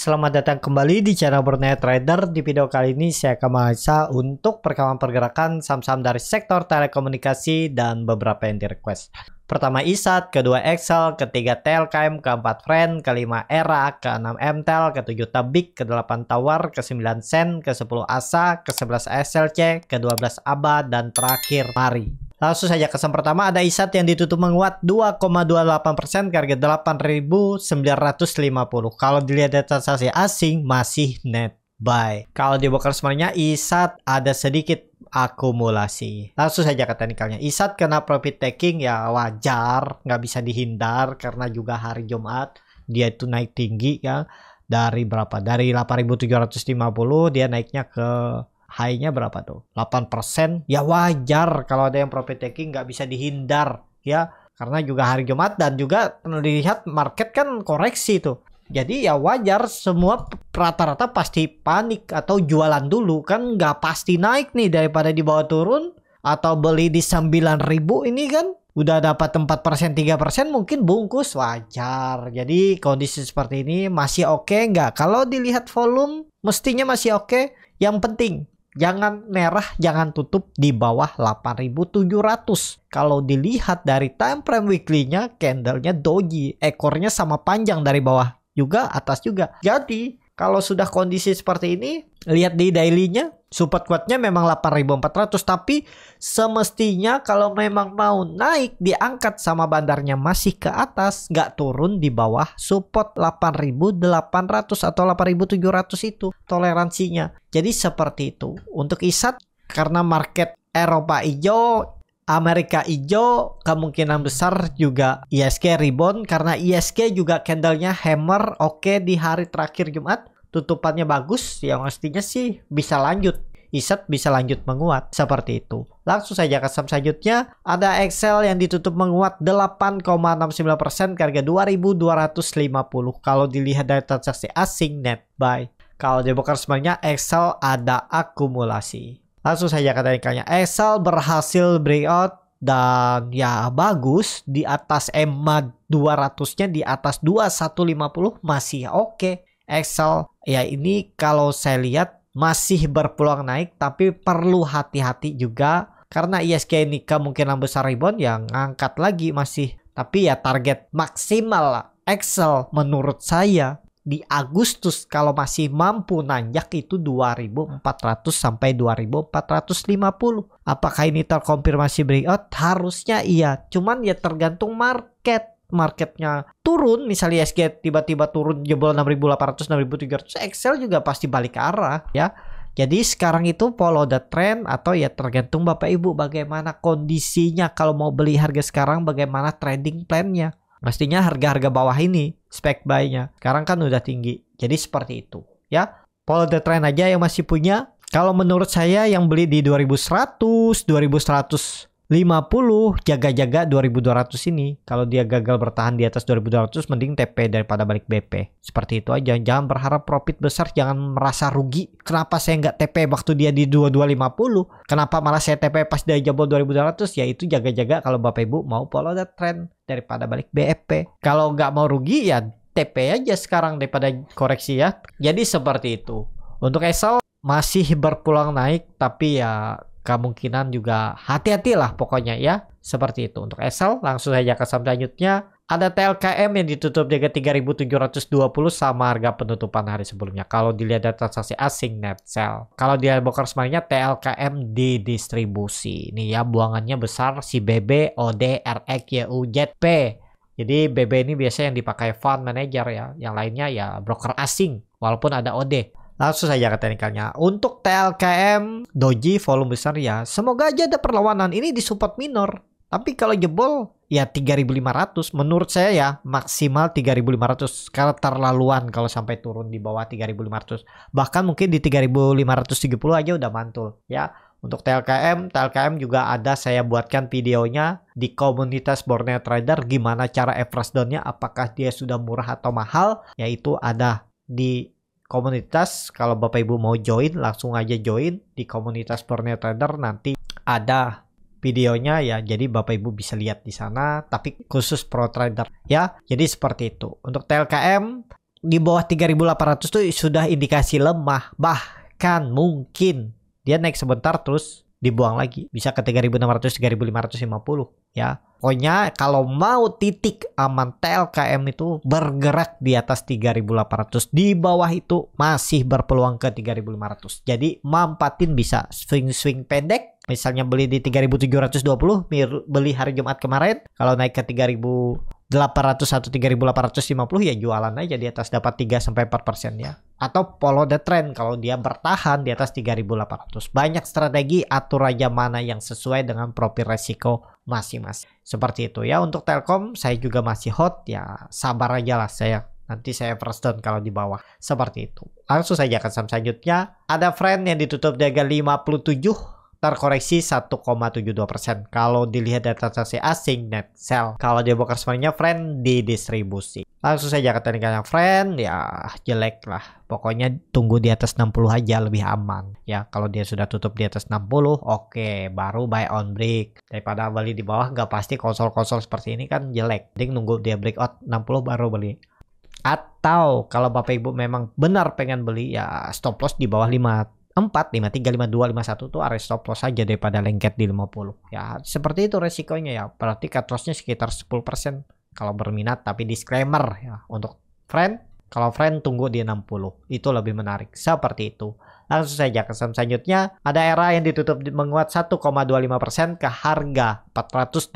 Selamat datang kembali di channel Burnet Trader. Di video kali ini saya akan bahas untuk perkembangan pergerakan saham-saham dari sektor telekomunikasi dan beberapa yang direquest. Pertama ISAT, kedua Excel, ketiga Telkom, keempat Friend, kelima Era, keenam MTEL, ketujuh Tabik, kedelapan Tawar, kesembilan Sen, ke ASA, ke sebelas SLC, ke belas ABA, dan terakhir Mari. Langsung saja ke pertama ada ISAT yang ditutup menguat 2,28% harga 8.950. Kalau dilihat dari transaksi asing masih net buy. Kalau di broker sebenarnya ISAT ada sedikit akumulasi. Langsung saja ke teknikalnya. ISAT kena profit taking ya wajar, nggak bisa dihindar karena juga hari Jumat dia itu naik tinggi ya dari berapa? Dari 8.750 dia naiknya ke high-nya berapa tuh? 8%. Ya wajar kalau ada yang profit taking nggak bisa dihindar ya. Karena juga hari Jumat dan juga dilihat market kan koreksi tuh. Jadi ya wajar semua rata-rata pasti panik atau jualan dulu kan nggak pasti naik nih daripada di bawah turun atau beli di 9000 ini kan udah dapat 4% 3% mungkin bungkus wajar. Jadi kondisi seperti ini masih oke okay nggak? Kalau dilihat volume mestinya masih oke. Okay. Yang penting jangan merah, jangan tutup di bawah 8700. Kalau dilihat dari time frame weekly-nya, candle-nya doji, ekornya sama panjang dari bawah juga atas juga. Jadi kalau sudah kondisi seperti ini lihat di dailynya support kuatnya memang 8400 tapi semestinya kalau memang mau naik diangkat sama bandarnya masih ke atas nggak turun di bawah support 8800 atau 8700 itu toleransinya jadi seperti itu untuk isat karena market Eropa hijau Amerika hijau kemungkinan besar juga ISG rebound karena ISG juga candlenya hammer oke okay, di hari terakhir Jumat tutupannya bagus yang pastinya sih bisa lanjut ISET bisa lanjut menguat seperti itu. Langsung saja ke saham selanjutnya. Ada Excel yang ditutup menguat 8,69% harga 2250 kalau dilihat dari transaksi asing net buy. Kalau di broker sebenarnya Excel ada akumulasi. Langsung saja kata ikannya. Excel berhasil breakout dan ya bagus di atas EMA 200-nya di atas 2150 masih oke. Okay. Excel ya ini kalau saya lihat masih berpeluang naik tapi perlu hati-hati juga karena ISG e ini kemungkinan besar rebound yang ngangkat lagi masih tapi ya target maksimal Excel menurut saya di Agustus kalau masih mampu nanjak itu 2400 sampai 2450. Apakah ini terkonfirmasi breakout? Harusnya iya. Cuman ya tergantung market marketnya turun misalnya SG tiba-tiba turun jebol 6800 6300 Excel juga pasti balik ke arah ya jadi sekarang itu follow the trend atau ya tergantung Bapak Ibu bagaimana kondisinya kalau mau beli harga sekarang bagaimana trading plannya Mestinya harga-harga bawah ini spek buy-nya. Sekarang kan udah tinggi. Jadi seperti itu ya. Follow the trend aja yang masih punya. Kalau menurut saya yang beli di 2100, 2100 50 jaga-jaga 2200 ini. Kalau dia gagal bertahan di atas 2200 mending TP daripada balik BP. Seperti itu aja. Jangan berharap profit besar, jangan merasa rugi. Kenapa saya nggak TP waktu dia di 2250? Kenapa malah saya TP pas dia jebol 2200? Ya itu jaga-jaga kalau Bapak Ibu mau follow the trend daripada balik BP. Kalau nggak mau rugi ya TP aja sekarang daripada koreksi ya. Jadi seperti itu. Untuk Excel masih berpulang naik tapi ya kemungkinan juga hati-hatilah pokoknya ya. Seperti itu. Untuk SL langsung saja ke saham selanjutnya. Ada TLKM yang ditutup jaga 3.720 sama harga penutupan hari sebelumnya. Kalau dilihat dari transaksi asing net sell. Kalau di broker semuanya TLKM di distribusi. Ini ya buangannya besar si BB, OD, RX, YU, ZP. Jadi BB ini biasanya yang dipakai fund manager ya. Yang lainnya ya broker asing walaupun ada OD. Langsung saja ke teknikalnya. Untuk TLKM Doji volume besar ya. Semoga aja ada perlawanan. Ini di support minor. Tapi kalau jebol ya 3500 menurut saya ya maksimal 3500 karena terlaluan kalau sampai turun di bawah 3500. Bahkan mungkin di 3530 aja udah mantul ya. Untuk TLKM, TLKM juga ada saya buatkan videonya di komunitas Borneo Trader gimana cara average down-nya apakah dia sudah murah atau mahal yaitu ada di komunitas kalau Bapak Ibu mau join langsung aja join di komunitas Purnia Trader nanti ada videonya ya jadi Bapak Ibu bisa lihat di sana tapi khusus pro trader ya jadi seperti itu untuk TLKM di bawah 3800 tuh sudah indikasi lemah bahkan mungkin dia naik sebentar terus dibuang lagi bisa ke 3600 3550 ya pokoknya kalau mau titik aman TLKM itu bergerak di atas 3800 di bawah itu masih berpeluang ke 3500 jadi mampatin bisa swing-swing pendek misalnya beli di 3720 beli hari Jumat kemarin kalau naik ke 3000 800 atau 3850 ya jualan aja di atas dapat 3 sampai 4 persen ya atau follow the trend kalau dia bertahan di atas 3800 banyak strategi atur aja mana yang sesuai dengan profil resiko masing-masing seperti itu ya untuk Telkom saya juga masih hot ya sabar aja lah saya nanti saya first down kalau di bawah seperti itu langsung saja ke saham selanjutnya ada friend yang ditutup di harga 57 terkoreksi 1,72%. Kalau dilihat dari transaksi asing net sell. Kalau dia buka semuanya friend di distribusi. Langsung saja ke teknikal friend ya jelek lah. Pokoknya tunggu di atas 60 aja lebih aman. Ya kalau dia sudah tutup di atas 60 oke okay, baru buy on break. Daripada beli di bawah nggak pasti konsol-konsol seperti ini kan jelek. Jadi nunggu dia out 60 baru beli. Atau kalau Bapak Ibu memang benar pengen beli ya stop loss di bawah 5 4, 5, 3, 5, 2, 5, 1 tuh area stop loss aja daripada lengket di 50. Ya seperti itu resikonya ya. Berarti cut lossnya sekitar 10% kalau berminat tapi disclaimer ya untuk friend. Kalau friend tunggu di 60 itu lebih menarik seperti itu. Langsung saja ke saham selanjutnya ada era yang ditutup menguat 1,25% ke harga 484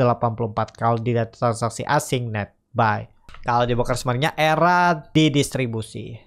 kalau dilihat transaksi asing net buy. Kalau di broker sebenarnya era di distribusi.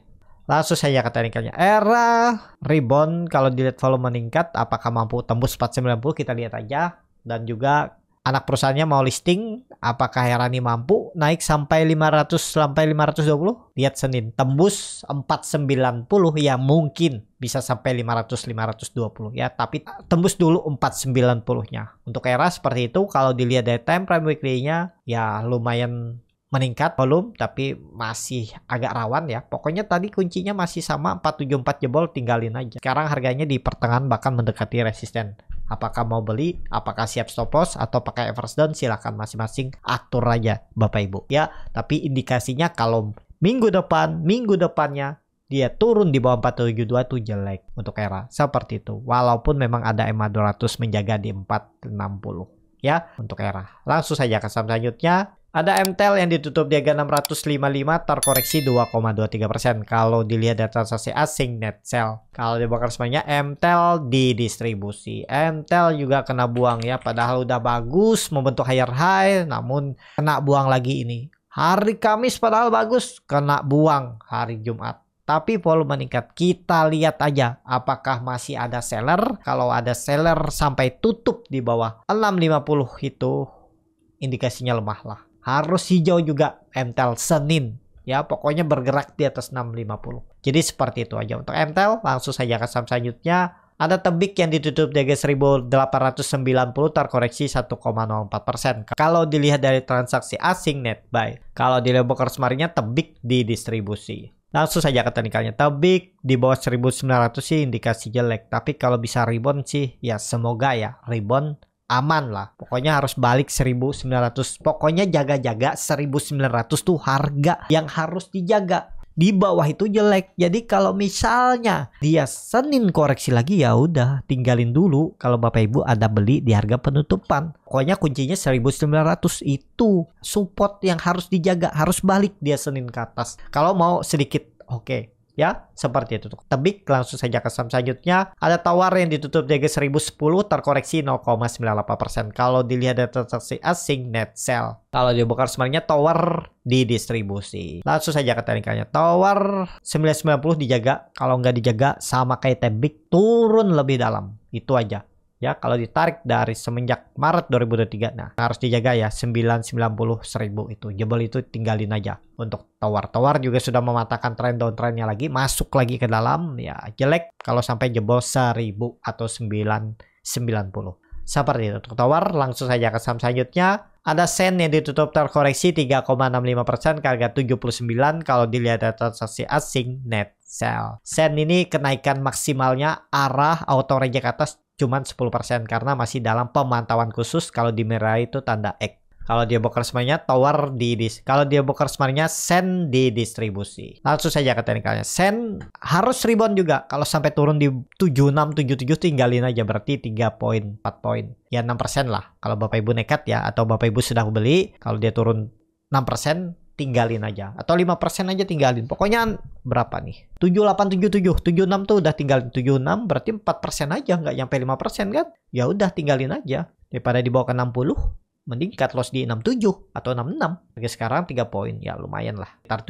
Langsung saja ke teknikalnya. Era rebound kalau dilihat volume meningkat apakah mampu tembus 490 kita lihat aja dan juga anak perusahaannya mau listing apakah Herani mampu naik sampai 500 sampai 520 lihat Senin tembus 490 ya mungkin bisa sampai 500 520 ya tapi tembus dulu 490 nya untuk era seperti itu kalau dilihat dari time frame weekly nya ya lumayan meningkat volume tapi masih agak rawan ya. Pokoknya tadi kuncinya masih sama 474 jebol tinggalin aja. Sekarang harganya di pertengahan bahkan mendekati resisten. Apakah mau beli, apakah siap stop loss atau pakai average down silahkan masing-masing atur aja Bapak Ibu ya. Tapi indikasinya kalau minggu depan, minggu depannya dia turun di bawah 472 itu jelek untuk era seperti itu walaupun memang ada EMA 200 menjaga di 460 ya untuk era langsung saja ke saham selanjutnya ada MTEL yang ditutup di harga 655 terkoreksi 2,23% kalau dilihat dari transaksi asing net sell. Kalau dibakar semuanya MTEL di distribusi. MTEL juga kena buang ya padahal udah bagus membentuk higher high namun kena buang lagi ini. Hari Kamis padahal bagus kena buang hari Jumat tapi volume meningkat. Kita lihat aja apakah masih ada seller. Kalau ada seller sampai tutup di bawah 650 itu indikasinya lemah lah harus hijau juga MTEL Senin ya pokoknya bergerak di atas 650 jadi seperti itu aja untuk MTEL langsung saja ke saham selanjutnya ada tebik yang ditutup di harga 1890 terkoreksi 1,04%. Kalau dilihat dari transaksi asing net buy. Kalau dilihat broker semarinnya tebik di distribusi. Langsung saja ke teknikalnya. Tebik di bawah 1900 sih indikasi jelek. Tapi kalau bisa rebound sih ya semoga ya rebound aman lah. Pokoknya harus balik 1900. Pokoknya jaga-jaga 1900 tuh harga yang harus dijaga. Di bawah itu jelek. Jadi kalau misalnya dia Senin koreksi lagi ya udah tinggalin dulu. Kalau Bapak Ibu ada beli di harga penutupan. Pokoknya kuncinya 1900 itu support yang harus dijaga, harus balik dia Senin ke atas. Kalau mau sedikit oke. Okay ya seperti itu tebik langsung saja ke saham selanjutnya ada tawar yang ditutup di harga 1010 terkoreksi 0,98% kalau dilihat dari transaksi asing net sell kalau dibuka sebenarnya tower didistribusi langsung saja ke teknikalnya tower 990 dijaga kalau nggak dijaga sama kayak tebik turun lebih dalam itu aja ya kalau ditarik dari semenjak Maret 2023 nah harus dijaga ya 990 1000 itu jebol itu tinggalin aja untuk tower tower juga sudah mematahkan tren downtrendnya lagi masuk lagi ke dalam ya jelek kalau sampai jebol 1000 atau 990 seperti itu untuk tawar langsung saja ke saham selanjutnya ada sen yang ditutup terkoreksi 3,65% ke harga 79 kalau dilihat dari transaksi asing net sell. Sen ini kenaikan maksimalnya arah auto reject atas cuman 10% karena masih dalam pemantauan khusus kalau di merah itu tanda X. Kalau dia boker semuanya tower di dis. Kalau dia boker semuanya send di distribusi. Langsung saja ke teknikalnya. Send harus rebound juga. Kalau sampai turun di 76 77 tinggalin aja berarti 3 poin, 4 poin. Ya 6% lah. Kalau Bapak Ibu nekat ya atau Bapak Ibu sudah beli, kalau dia turun 6% tinggalin aja atau 5% aja tinggalin. Pokoknya berapa nih? 7877, 76 tuh udah tinggalin 76 berarti 4% aja nggak nyampe 5% kan? Ya udah tinggalin aja. Daripada dibawa ke 60, mending cut loss di 67 atau 66. Oke sekarang 3 poin ya lumayan lah. Ntar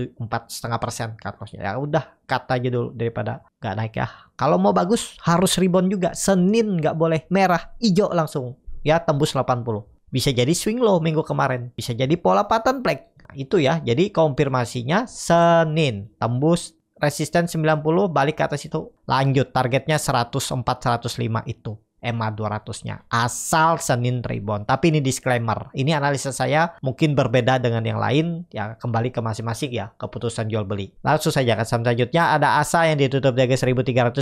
setengah persen cut lossnya. Ya udah kata aja dulu daripada nggak naik ya. Kalau mau bagus harus rebound juga. Senin nggak boleh merah, hijau langsung. Ya tembus 80. Bisa jadi swing low minggu kemarin. Bisa jadi pola pattern plek itu ya. Jadi konfirmasinya Senin tembus resisten 90 balik ke atas itu lanjut targetnya 104 105 itu. MA 200-nya asal Senin rebound. Tapi ini disclaimer, ini analisa saya mungkin berbeda dengan yang lain ya kembali ke masing-masing ya keputusan jual beli. Langsung saja ke saham selanjutnya ada ASA yang ditutup di harga 1310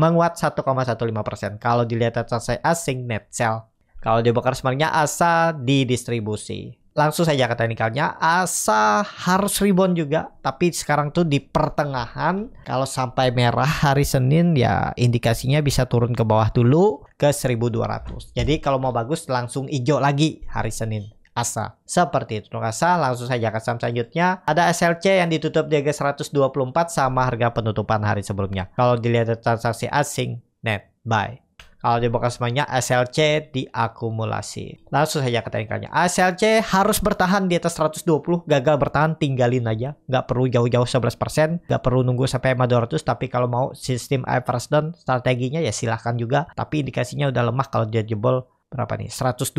menguat 1,15%. Kalau dilihat saya asing net sell. Kalau dibakar sebenarnya ASA didistribusi langsung saja ke teknikalnya. Asa harus rebound juga, tapi sekarang tuh di pertengahan. Kalau sampai merah hari Senin ya indikasinya bisa turun ke bawah dulu ke 1200. Jadi kalau mau bagus langsung hijau lagi hari Senin. Asa. Seperti itu Asa, langsung saja ke saham selanjutnya. Ada SLC yang ditutup di harga 124 sama harga penutupan hari sebelumnya. Kalau dilihat transaksi asing, net buy. Kalau di bekas mainnya SLC diakumulasi. Langsung saja ke teknikalnya. SLC harus bertahan di atas 120, gagal bertahan tinggalin aja. Nggak perlu jauh-jauh 11%, nggak perlu nunggu sampai EMA 200, tapi kalau mau sistem average down strateginya ya silahkan juga. Tapi indikasinya udah lemah kalau dia jebol berapa nih? 120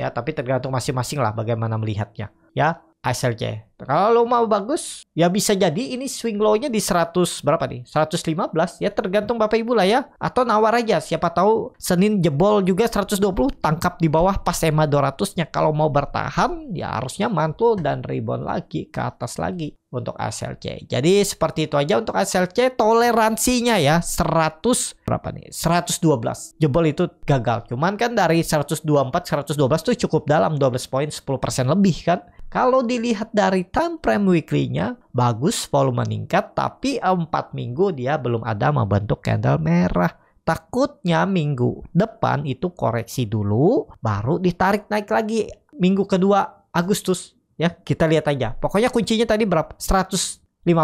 ya, tapi tergantung masing-masing lah bagaimana melihatnya. Ya, SLC. Kalau mau bagus, ya bisa jadi ini swing low-nya di 100 berapa nih? 115 ya tergantung Bapak Ibu lah ya. Atau nawar aja siapa tahu Senin jebol juga 120 tangkap di bawah pas EMA 200-nya. Kalau mau bertahan ya harusnya mantul dan rebound lagi ke atas lagi untuk ASLC. Jadi seperti itu aja untuk ASLC toleransinya ya 100 berapa nih? 112. Jebol itu gagal. Cuman kan dari 124 112 tuh cukup dalam 12 poin 10% lebih kan. Kalau dilihat dari time frame weekly-nya, bagus volume meningkat tapi 4 minggu dia belum ada membentuk candle merah. Takutnya minggu depan itu koreksi dulu baru ditarik naik lagi minggu kedua Agustus ya kita lihat aja. Pokoknya kuncinya tadi berapa? 100 15,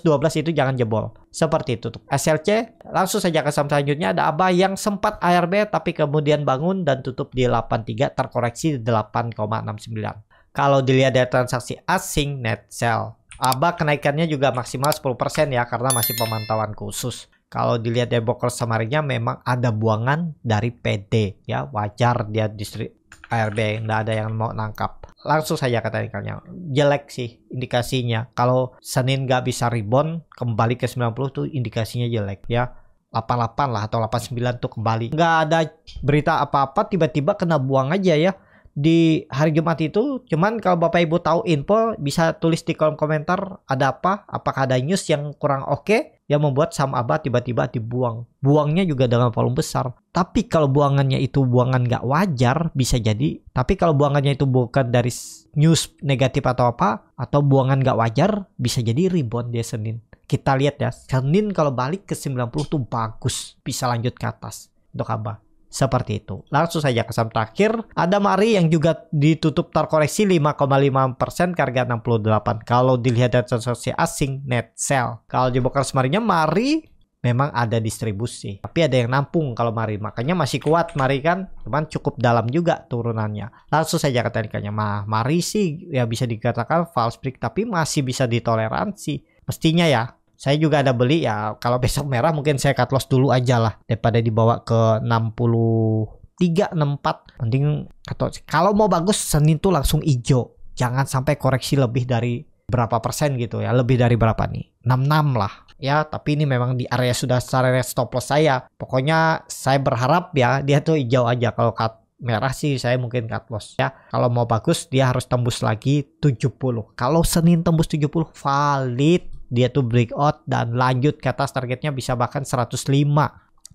112 itu jangan jebol. Seperti itu. SLC langsung saja ke saham selanjutnya ada ABA yang sempat ARB tapi kemudian bangun dan tutup di 83 terkoreksi di 8,69. Kalau dilihat dari transaksi asing net sell. ABA kenaikannya juga maksimal 10% ya karena masih pemantauan khusus. Kalau dilihat dari broker semarinya memang ada buangan dari PD ya wajar dia distrik ARB nggak ada yang mau nangkap langsung saja kata ikannya jelek sih indikasinya kalau Senin nggak bisa rebound kembali ke 90 tuh indikasinya jelek ya 88 lah atau 89 tuh kembali nggak ada berita apa-apa tiba-tiba kena buang aja ya di hari Jumat itu cuman kalau Bapak Ibu tahu info bisa tulis di kolom komentar ada apa apakah ada news yang kurang oke okay, yang membuat saham abah tiba-tiba dibuang buangnya juga dengan volume besar tapi kalau buangannya itu buangan nggak wajar bisa jadi tapi kalau buangannya itu bukan dari news negatif atau apa atau buangan nggak wajar bisa jadi rebound dia Senin kita lihat ya Senin kalau balik ke 90 tuh bagus bisa lanjut ke atas untuk Abah seperti itu. Langsung saja ke saham terakhir, ada Mari yang juga ditutup terkoreksi 5,5% persen harga 68. Kalau dilihat dari transaksi asing net sell. Kalau dibongkar semarinya Mari memang ada distribusi. Tapi ada yang nampung kalau Mari. Makanya masih kuat Mari kan. Cuman cukup dalam juga turunannya. Langsung saja ke Ma, Mari sih ya bisa dikatakan false break tapi masih bisa ditoleransi. Mestinya ya saya juga ada beli ya kalau besok merah mungkin saya cut loss dulu aja lah daripada dibawa ke 63 64 mending atau kalau mau bagus Senin tuh langsung ijo jangan sampai koreksi lebih dari berapa persen gitu ya lebih dari berapa nih 66 lah ya tapi ini memang di area sudah area stop loss saya pokoknya saya berharap ya dia tuh hijau aja kalau cut merah sih saya mungkin cut loss ya. Kalau mau bagus dia harus tembus lagi 70. Kalau Senin tembus 70 valid dia tuh breakout dan lanjut ke atas targetnya bisa bahkan 105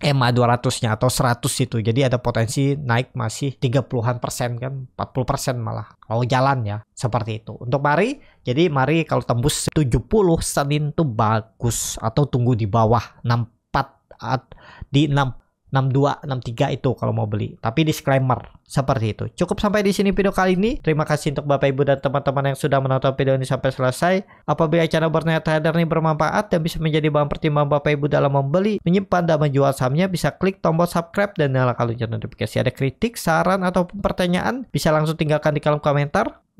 EMA 200 nya atau 100 itu jadi ada potensi naik masih 30-an persen kan 40 persen malah kalau jalan ya seperti itu untuk Mari jadi Mari kalau tembus 70 Senin tuh bagus atau tunggu di bawah 64 di 6 62, 63 itu kalau mau beli. Tapi disclaimer seperti itu. Cukup sampai di sini video kali ini. Terima kasih untuk Bapak Ibu dan teman-teman yang sudah menonton video ini sampai selesai. Apabila channel Bernyata trader ini bermanfaat dan bisa menjadi bahan pertimbangan Bapak Ibu dalam membeli, menyimpan dan menjual sahamnya, bisa klik tombol subscribe dan nyalakan lonceng notifikasi. Ada kritik, saran ataupun pertanyaan bisa langsung tinggalkan di kolom komentar.